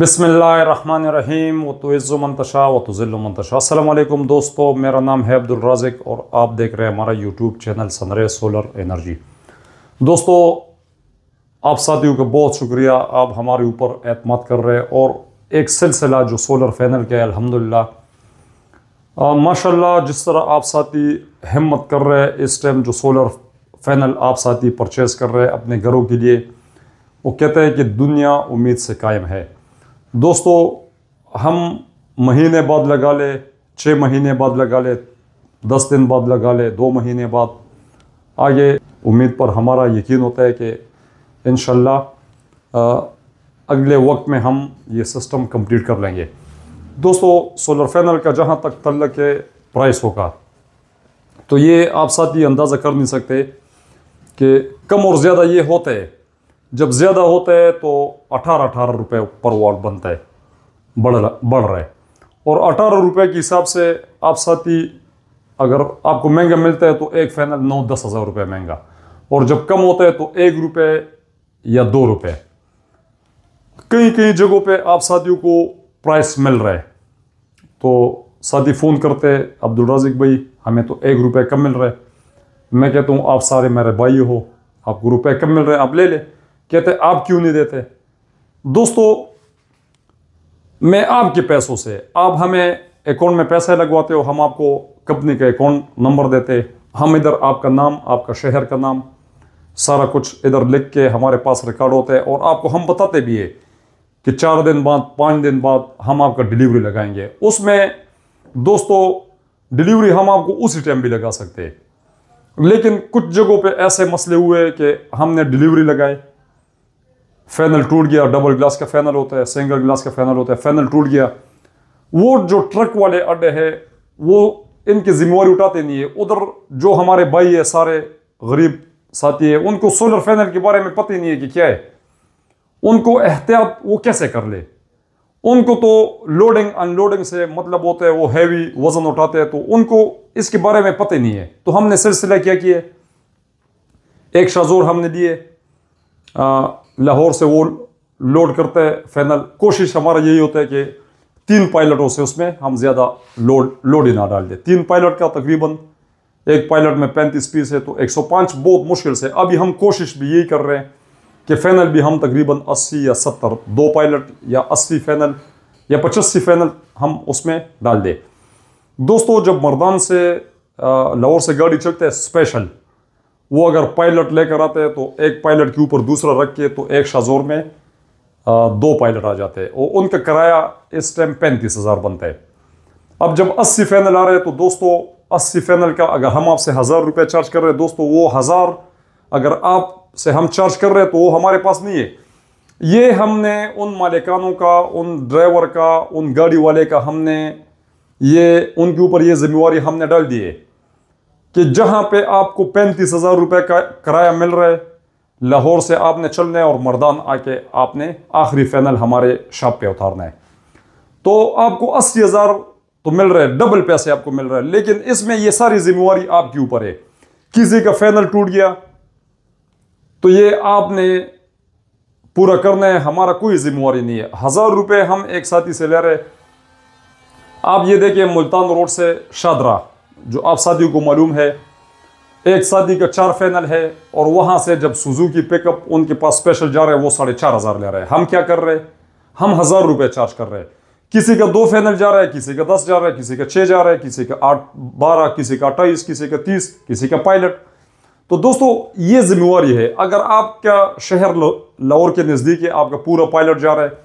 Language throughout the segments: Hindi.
बसमीम वतुज़मतशा तो वतुज़िलमतशा तो असलकुम दोस्तों मेरा नाम है अब्दुल राजिक और आप देख रहे हैं हमारा YouTube channel Sunray solar energy दोस्तों आप साथियों का बहुत शुक्रिया आप हमारे ऊपर अतमाद कर रहे हैं और एक सिलसिला जो सोलर फैनल का है अलहमदिल्ला माशाल्लाह जिस तरह आप साथी हिम्मत कर रहे हैं इस टाइम जो सोलर फैनल आप साथी परचेज़ कर रहे हैं अपने घरों के लिए वो कहते हैं कि दुनिया उम्मीद से कायम है दोस्तों हम महीने बाद लगा ले छः महीने बाद लगा ले दस दिन बाद लगा ले दो महीने बाद आगे उम्मीद पर हमारा यकीन होता है कि इन अगले वक्त में हम ये सिस्टम कंप्लीट कर लेंगे दोस्तों सोलर पैनल का जहाँ तक तल्लक के प्राइस होगा तो ये आप साथ ही अंदाज़ा कर नहीं सकते कि कम और ज़्यादा ये होता है जब ज़्यादा होता है तो अठारह अठारह रुपये पर वाट बनता है बढ़ बढ़ रहा है और अठारह रुपये के हिसाब से आप साथी अगर आपको महंगा मिलता है तो एक फैनल नौ दस हज़ार रुपये महंगा और जब कम होता है तो एक रुपये या दो रुपये कई कई जगहों पे आप साथियों को प्राइस मिल रहा है तो साथी फ़ोन करते अब्दुल राजिक भाई हमें तो एक रुपये कम मिल रहा है मैं कहता हूँ आप सारे मेरे भाई हो आपको रुपये कम मिल रहे हैं आप ले लें कहते आप क्यों नहीं देते दोस्तों मैं आपके पैसों से आप हमें अकाउंट में पैसे लगवाते हो हम आपको कंपनी का अकाउंट नंबर देते हम इधर आपका नाम आपका शहर का नाम सारा कुछ इधर लिख के हमारे पास रिकॉर्ड होता है और आपको हम बताते भी है कि चार दिन बाद पाँच दिन बाद हम आपका डिलीवरी लगाएंगे उसमें दोस्तों डिलीवरी हम आपको उसी टाइम भी लगा सकते हैं लेकिन कुछ जगहों पे ऐसे मसले हुए कि हमने डिलीवरी लगाए फैनल टूट गया डबल ग्लास का फैनल होता है सिंगल ग्लास का फैनल होता है फैनल टूट गया वो जो ट्रक वाले अड्डे हैं वो इनकी जिम्मेवारी उठाते नहीं है उधर जो हमारे भाई है सारे गरीब साथी है उनको सोलर फैनल के बारे में पता ही नहीं है कि क्या है उनको एहतियात वो कैसे कर ले उनको तो लोडिंग अनलोडिंग से मतलब होता है वो हैवी वजन उठाते हैं तो उनको इसके बारे में पता ही नहीं है तो हमने सिलसिला क्या किया एक शाजोर हमने दिए लाहौर से वो लोड करते हैं फैनल कोशिश हमारा यही होता है कि तीन पायलटों से उसमें हम ज़्यादा लोड लोड ही ना डाल दें तीन पायलट का तकरीबन एक पायलट में पैंतीस पीस है तो 105 बहुत मुश्किल से अभी हम कोशिश भी यही कर रहे हैं कि फैनल भी हम तकरीबन 80 या 70 दो पायलट या 80 फैनल या पचासी फैनल हम उसमें डाल दें दोस्तों जब मरदान से लाहौर से गाड़ी चलते हैं स्पेशल वो अगर पायलट लेकर आते हैं तो एक पायलट के ऊपर दूसरा रख के तो एक शाजोर में दो पायलट आ जाते हैं और उनका किराया इस टाइम पैंतीस हज़ार बनता है अब जब अस्सी फैनल आ रहे हैं तो दोस्तों अस्सी फैनल का अगर हम आपसे हज़ार रुपये चार्ज कर रहे हैं दोस्तों वो हज़ार अगर आप से हम चार्ज कर रहे हैं तो वो हमारे पास नहीं है ये हमने उन मालिकानों का उन ड्राइवर का उन गाड़ी वाले का हमने ये उनके ऊपर ये जिम्मेवारी हमने डाल दी है कि जहां पे आपको पैंतीस हजार रुपये का किराया मिल रहा है लाहौर से आपने चलना है और मर्दान आके आपने आखिरी फाइनल हमारे शॉप पे उतारना है तो आपको अस्सी हज़ार तो मिल रहा है डबल पैसे आपको मिल रहा है लेकिन इसमें ये सारी जिम्मेवारी आपके ऊपर है किसी का फाइनल टूट गया तो ये आपने पूरा करना है हमारा कोई जिम्मेवारी नहीं है हज़ार रुपये हम एक साथी से ले रहे आप ये देखिए मुल्तान रोड से शादरा जो आप साथियों को मालूम है एक शादी का चार फैनल है और वहाँ से जब सुजू की पिकअप उनके पास स्पेशल जा रहे हैं वो साढ़े चार हज़ार ले रहे हैं हम क्या कर रहे हैं हम हज़ार रुपये चार्ज कर रहे हैं किसी का दो फैनल जा रहा है किसी का दस जा रहा है किसी का छः जा रहा है किसी का आठ बारह किसी का अट्ठाईस किसी का तीस किसी का पायलट तो दोस्तों ये जिम्मेवारी है अगर आपका शहर लाहौर के नज़दीक है आपका पूरा पायलट जा रहा है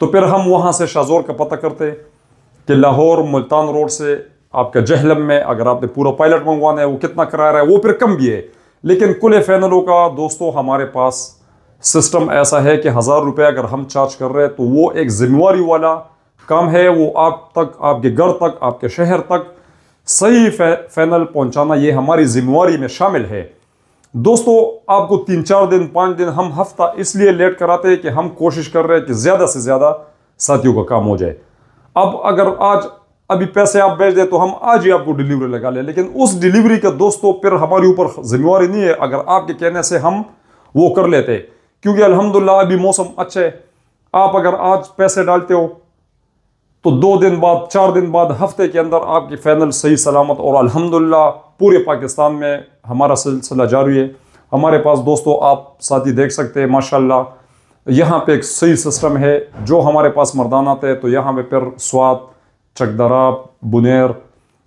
तो फिर हम वहाँ से शाजोर का पता करते हैं कि लाहौर मुल्तान रोड से आपका जहलम में अगर आपने पूरा पायलट मंगवाना है वो कितना करा रहा है वो फिर कम भी है लेकिन कुल फैनलों का दोस्तों हमारे पास सिस्टम ऐसा है कि हज़ार रुपये अगर हम चार्ज कर रहे हैं तो वो एक जिम्मेवारी वाला काम है वो आप तक आपके घर तक आपके शहर तक सही फै, फैनल पहुंचाना ये हमारी जिम्मेवारी में शामिल है दोस्तों आपको तीन चार दिन पाँच दिन हम हफ्ता इसलिए लेट कराते हैं कि हम कोशिश कर रहे हैं कि ज़्यादा से ज़्यादा साथियों का काम हो जाए अब अगर आज अभी पैसे आप भेज दें तो हम आज ही आपको डिलीवरी लगा लें लेकिन उस डिलीवरी का दोस्तों फिर हमारे ऊपर जिम्मेवारी नहीं है अगर आपके कहने से हम वो कर लेते क्योंकि अलहमदिल्ला अभी मौसम अच्छा है आप अगर आज पैसे डालते हो तो दो दिन बाद चार दिन बाद हफ्ते के अंदर आपकी फैनल सही सलामत और अल्हम्दुलिल्लाह पूरे पाकिस्तान में हमारा सिलसिला जारी है हमारे पास दोस्तों आप साथी देख सकते हैं माशाल्लाह यहाँ पे एक सही सिस्टम है जो हमारे पास मर्दाना थे तो यहाँ पे फिर स्वाद चकदराब बुनेर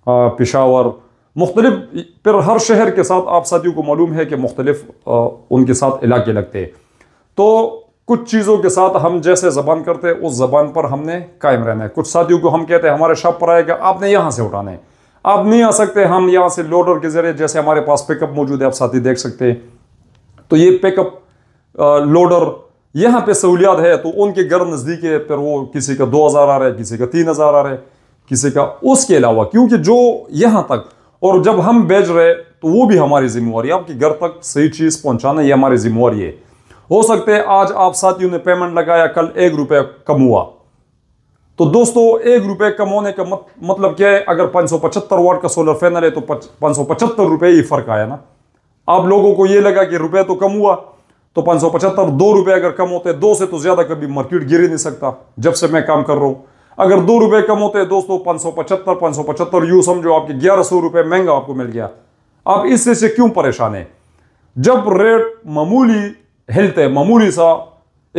पेशावर मुख्तलिफ फिर हर शहर के साथ आप साथियों को मालूम है कि मुख्तलिफ uh, उनके साथ इलाके लगते हैं तो कुछ चीज़ों के साथ हम जैसे ज़बान करते हैं उस ज़बान पर हमने कायम रहना है कुछ साथियों को हम कहते हैं हमारे शॉप पर आएगा आपने यहाँ से उठाना है आप नहीं आ सकते हम यहाँ से लोडर के ज़रिए जैसे हमारे पास पिकअप मौजूद है आप साथी देख सकते हैं तो ये पिकअप लोडर uh, यहाँ पे सहूलियात है तो उनके घर नज़दीक है फिर वो किसी का दो हज़ार आ रहा है किसी का तीन हज़ार आ रहा है किसी का उसके अलावा क्योंकि जो यहाँ तक और जब हम भेज रहे तो वो भी हमारी जिम्मेवारी आपके घर तक सही चीज़ पहुँचाना ये हमारी जिम्मेवारी है हो सकते है आज आप साथियों ने पेमेंट लगाया कल एक रुपये कम हुआ तो दोस्तों एक रुपये कम होने का मत, मतलब क्या है अगर 575 वाट का सोलर पैनल है तो पाँच सौ पचहत्तर रुपये ही फर्क आया ना आप लोगों को ये लगा कि रुपये तो कम हुआ तो पाँच सौ पचहत्तर दो रुपये अगर कम होते दो से तो ज़्यादा कभी मार्केट गिर ही नहीं सकता जब से मैं काम कर रहा हूँ अगर दो रुपए कम होते दोस्तों पाँच सौ पचहत्तर पाँच सौ पचहत्तर यू समझो आपके ग्यारह सौ रुपए महंगा आपको मिल गया आप इससे से क्यों परेशान है जब रेट मामूली हिलते मामूली सा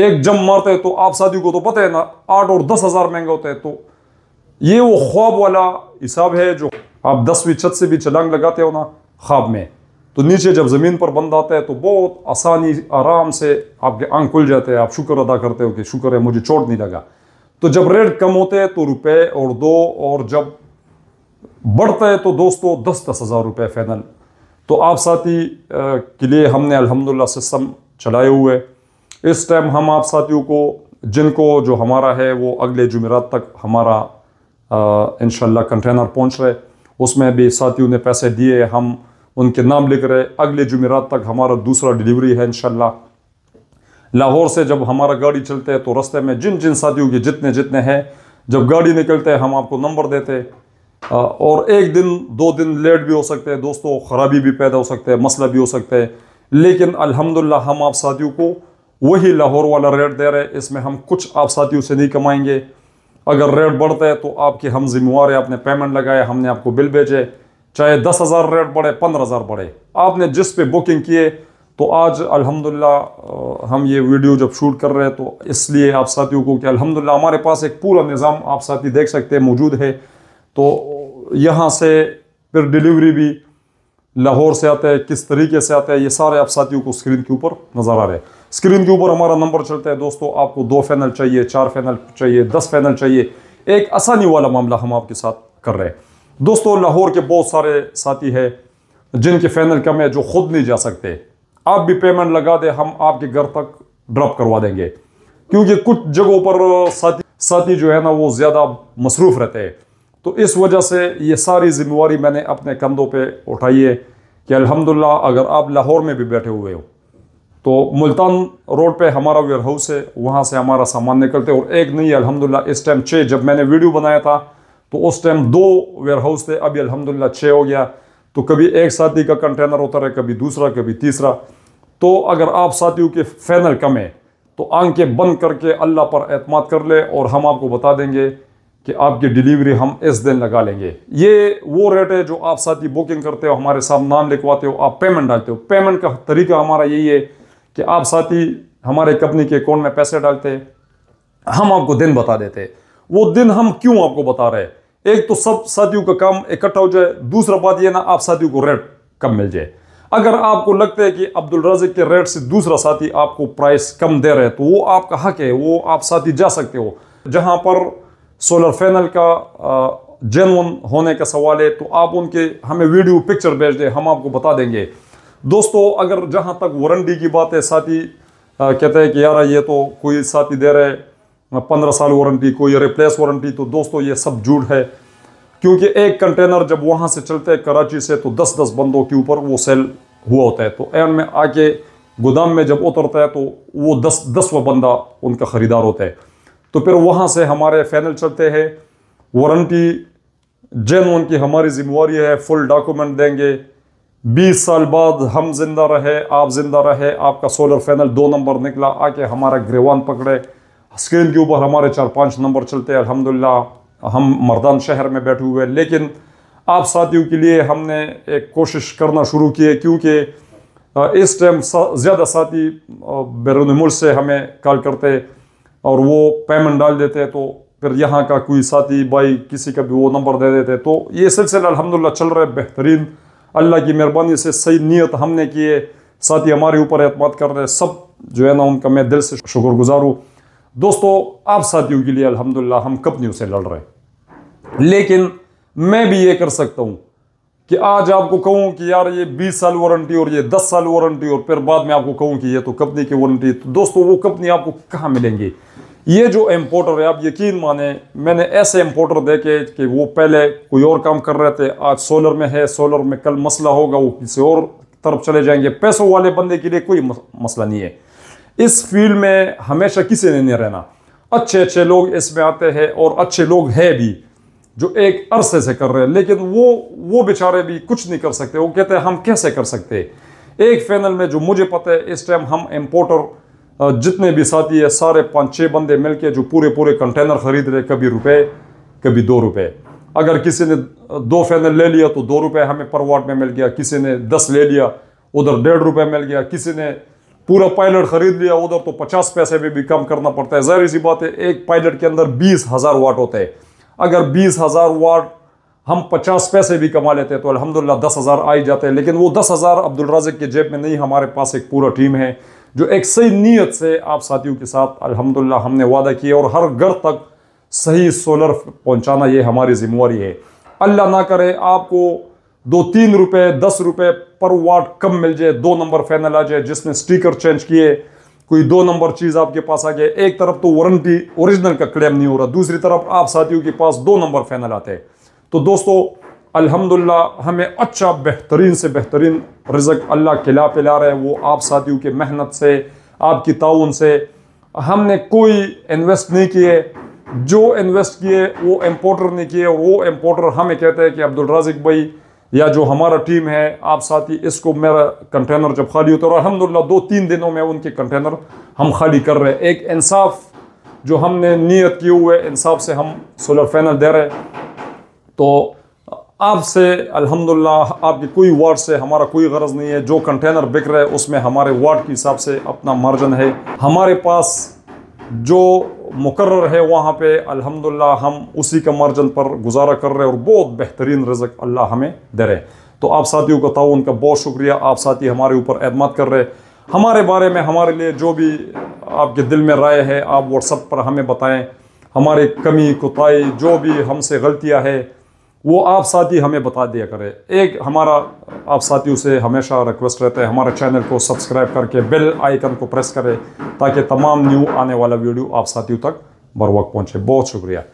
एक जम मारते तो आप शादी को तो पता है ना आठ और दस हज़ार महंगे होते हैं तो ये वो ख्वाब वाला हिसाब है जो आप दसवीं छत से भी छलांग लगाते हो ना ख्वाब में तो नीचे जब ज़मीन पर बंद आता है तो बहुत आसानी आराम से आपके आंख खुल जाते हैं आप शुक्र अदा करते हो कि शुक्र है मुझे चोट नहीं लगा तो जब रेट कम होते हैं तो रुपए और दो और जब बढ़ता है तो दोस्तों दस दस हज़ार रुपये फाइनल तो आप साथी के लिए हमने अल्हम्दुलिल्लाह सिस्टम चलाए हुए इस टाइम हम आप साथियों को जिनको जो हमारा है वो अगले जुमेरात तक हमारा इन कंटेनर पहुँच रहे उसमें भी साथियों ने पैसे दिए हम उनके नाम लिख रहे अगले जुमेरात तक हमारा दूसरा डिलीवरी है इनशाला लाहौर से जब हमारा गाड़ी चलते है तो रस्ते में जिन जिन साथियों के जितने जितने हैं जब गाड़ी निकलते हैं हम आपको नंबर देते और एक दिन दो दिन लेट भी हो सकते हैं दोस्तों ख़राबी भी पैदा हो सकते हैं मसला भी हो सकते हैं लेकिन अल्हम्दुलिल्लाह हम आप साथियों को वही लाहौर वाला रेट दे रहे हैं इसमें हम कुछ आप साथियों से नहीं कमाएंगे अगर रेट बढ़ता है तो आपके हम जिम्मेवार हैं आपने पेमेंट लगाया हमने आपको बिल भेजे चाहे दस हज़ार रेट बढ़े पंद्रह हज़ार बढ़े आपने जिस पे बुकिंग किए तो आज अल्हम्दुलिल्लाह हम ये वीडियो जब शूट कर रहे हैं तो इसलिए आप साथियों को कि अल्हम्दुलिल्लाह हमारे पास एक पूरा निज़ाम आप साथी देख सकते हैं मौजूद है तो यहाँ से फिर डिलीवरी भी लाहौर से आता है किस तरीके से आता है ये सारे आप साथियों को स्क्रीन के ऊपर नज़र आ रहे हैं स्क्रीन के ऊपर हमारा नंबर चलता है दोस्तों आपको दो फैनल चाहिए चार फैनल चाहिए दस फैनल चाहिए एक आसानी वाला मामला हम आपके साथ कर रहे हैं दोस्तों लाहौर के बहुत सारे साथी हैं जिनके फैनल कम है जो खुद नहीं जा सकते आप भी पेमेंट लगा दे हम आपके घर तक ड्रॉप करवा देंगे क्योंकि कुछ जगहों पर साथी साथी जो है ना वो ज़्यादा मसरूफ़ रहते हैं तो इस वजह से ये सारी जिम्मेवारी मैंने अपने कंधों पे उठाई है कि अल्हम्दुलिल्लाह अगर आप लाहौर में भी बैठे हुए हो तो मुल्तान रोड पे हमारा वेयर हाउस है वहाँ से हमारा सामान निकलते और एक नहीं अल्हम्दुलिल्लाह इस टाइम छः जब मैंने वीडियो बनाया था तो उस टाइम दो वेयर हाउस थे अभी अल्हम्दुलिल्लाह छः हो गया तो कभी एक साथी का कंटेनर होता रहे कभी दूसरा कभी तीसरा तो अगर आप साथियों के फैनल कम है तो आंखें बंद करके अल्लाह पर एतम कर ले और हम आपको बता देंगे कि आपकी डिलीवरी हम इस दिन लगा लेंगे ये वो रेट है जो आप साथी बुकिंग करते हो हमारे साथ नाम लिखवाते हो आप पेमेंट डालते हो पेमेंट का तरीका हमारा यही है कि आप साथी हमारे कंपनी के अकाउंट में पैसे डालते हम आपको दिन बता देते वो दिन हम क्यों आपको बता रहे हैं एक तो सब साथियों का काम इकट्ठा हो जाए दूसरा बात यह ना आप साथियों को रेट कम मिल जाए अगर आपको लगता है कि अब्दुल रजक के रेट से दूसरा साथी आपको प्राइस कम दे रहे हैं तो वो आपका हक है वो आप साथी जा सकते हो जहाँ पर सोलर फैनल का जेनवन होने का सवाल है तो आप उनके हमें वीडियो पिक्चर भेज दें हम आपको बता देंगे दोस्तों अगर जहाँ तक वारंटी की बात है साथी आ, कहते हैं कि यार ये तो कोई साथी दे रहे पंद्रह साल वारंटी कोई रिप्लेस वारंटी तो दोस्तों ये सब झूठ है क्योंकि एक कंटेनर जब वहाँ से चलते हैं कराची से तो दस दस बंदों के ऊपर वो सेल हुआ होता है तो एन में आके गोदाम में जब उतरता है तो वो दस दसवा बंदा उनका ख़रीदार होता है तो फिर वहाँ से हमारे फैनल चलते हैं वारंटी जैन उनकी हमारी जिम्मेवारी है फुल डॉक्यूमेंट देंगे 20 साल बाद हम जिंदा रहे आप जिंदा रहे आपका सोलर फैनल दो नंबर निकला आके हमारा ग्रेवान पकड़े स्क्रीन के ऊपर हमारे चार पांच नंबर चलते हैं अलहमदिल्ला हम मर्दान शहर में बैठे हुए हैं लेकिन आप साथियों के लिए हमने एक कोशिश करना शुरू की है क्योंकि इस टाइम सा, ज़्यादा साथी बैरून मुल्क से हमें कॉल करते और वो पेमेंट डाल देते तो फिर यहाँ का कोई साथी भाई किसी का भी वो नंबर दे देते तो ये सिलसिला अलहमदिल्ला चल रहा है बेहतरीन अल्लाह की मेहरबानी से सही नीयत हमने किए साथी हमारे ऊपर अतमाद कर रहे सब जो है ना उनका मैं दिल से शुक्रगुजार हूँ दोस्तों आप साथियों के लिए अल्हम्दुलिल्लाह हम कंपनियों से लड़ रहे हैं लेकिन मैं भी ये कर सकता हूँ कि आज आपको कहूँ कि यार ये 20 साल वारंटी और ये 10 साल वारंटी और फिर बाद में आपको कहूँ कि ये तो कंपनी की वारंटी तो दोस्तों वो कंपनी आपको कहाँ मिलेंगी ये जो इम्पोर्टर है आप यकीन माने मैंने ऐसे इम्पोर्टर देखे कि वो पहले कोई और काम कर रहे थे आज सोलर में है सोलर में कल मसला होगा वो किसी और तरफ चले जाएंगे पैसों वाले बंदे के लिए कोई मसला नहीं है इस फील्ड में हमेशा किसी ने नहीं रहना अच्छे अच्छे लोग इसमें आते हैं और अच्छे लोग हैं भी जो एक अरसे से कर रहे हैं लेकिन वो वो बेचारे भी कुछ नहीं कर सकते वो कहते हैं हम कैसे कर सकते एक फैनल में जो मुझे पता है इस टाइम हम इम्पोर्टर जितने भी साथी है सारे पाँच छः बंदे मिल के जो पूरे पूरे कंटेनर खरीद रहे कभी रुपये कभी दो रुपये अगर किसी ने दो फैनल ले लिया तो दो रुपये हमें पर वाट में मिल गया किसी ने दस ले लिया उधर डेढ़ रुपये मिल गया किसी ने पूरा पायलट खरीद लिया उधर तो पचास पैसे में भी कम करना पड़ता है जाहिर सी बात है एक पायलट के अंदर बीस हज़ार वाट होता है अगर बीस हज़ार वाट हम पचास पैसे भी कमा लेते हैं तो अलहमदिल्ला दस हज़ार आ ही जाते हैं लेकिन वो दस हज़ार अब्दुल के जेब में नहीं हमारे पास एक पूरा टीम है जो एक सही नीयत से आप साथियों के साथ अलहमदिल्ला हमने वादा किया और हर घर तक सही सोलर पहुंचाना ये हमारी जिम्मेवारी है अल्लाह ना करे आपको दो तीन रुपए दस रुपए पर वाट कम मिल जाए दो नंबर फैनल आ जाए जिसने स्टिकर चेंज किए कोई दो नंबर चीज़ आपके पास आ गया एक तरफ तो वारंटी ओरिजिनल का क्लेम नहीं हो रहा दूसरी तरफ आप साथियों के पास दो नंबर फैनल आते हैं तो दोस्तों अल्हम्दुलिल्लाह हमें अच्छा बेहतरीन से बेहतरीन रिजक अल्लाह खिला पिला रहे हैं वो आप साथियों के मेहनत से आपकी ताउन से हमने कोई इन्वेस्ट नहीं किए जो इन्वेस्ट किए वो इम्पोर्टर ने किए वो इम्पोर्टर हमें कहते हैं कि अब्दुल रजिक भाई या जो हमारा टीम है आप साथी इसको मेरा कंटेनर जब खाली होता है और अलहमदिल्ला दो तीन दिनों में उनके कंटेनर हम खाली कर रहे हैं एक इंसाफ जो हमने नीयत किए हुए इंसाफ से हम सोलर पैनल दे रहे तो आपसे अल्हम्दुलिल्लाह आपके कोई वार्ड से हमारा कोई गरज नहीं है जो कंटेनर बिक रहे उसमें हमारे वार्ड के हिसाब से अपना मार्जन है हमारे पास जो मुकर है वहाँ पे अल्हम्दुलिल्लाह हम उसी के मार्जन पर गुजारा कर रहे हैं और बहुत बेहतरीन रज़क अल्लाह हमें दे रहे तो आप साथियों का ताउन का बहुत शुक्रिया आप साथी हमारे ऊपर एतमाद कर रहे हमारे बारे में हमारे लिए जो भी आपके दिल में राय है आप व्हाट्सअप पर हमें बताएं हमारे कमी कोताही जो भी हमसे गलतियाँ है वो आप साथी हमें बता दिया करें एक हमारा आप साथियों से हमेशा रिक्वेस्ट रहता है हमारे चैनल को सब्सक्राइब करके बेल आइकन को प्रेस करें ताकि तमाम न्यू आने वाला वीडियो आप साथियों तक बर वक्त पहुँचे बहुत शुक्रिया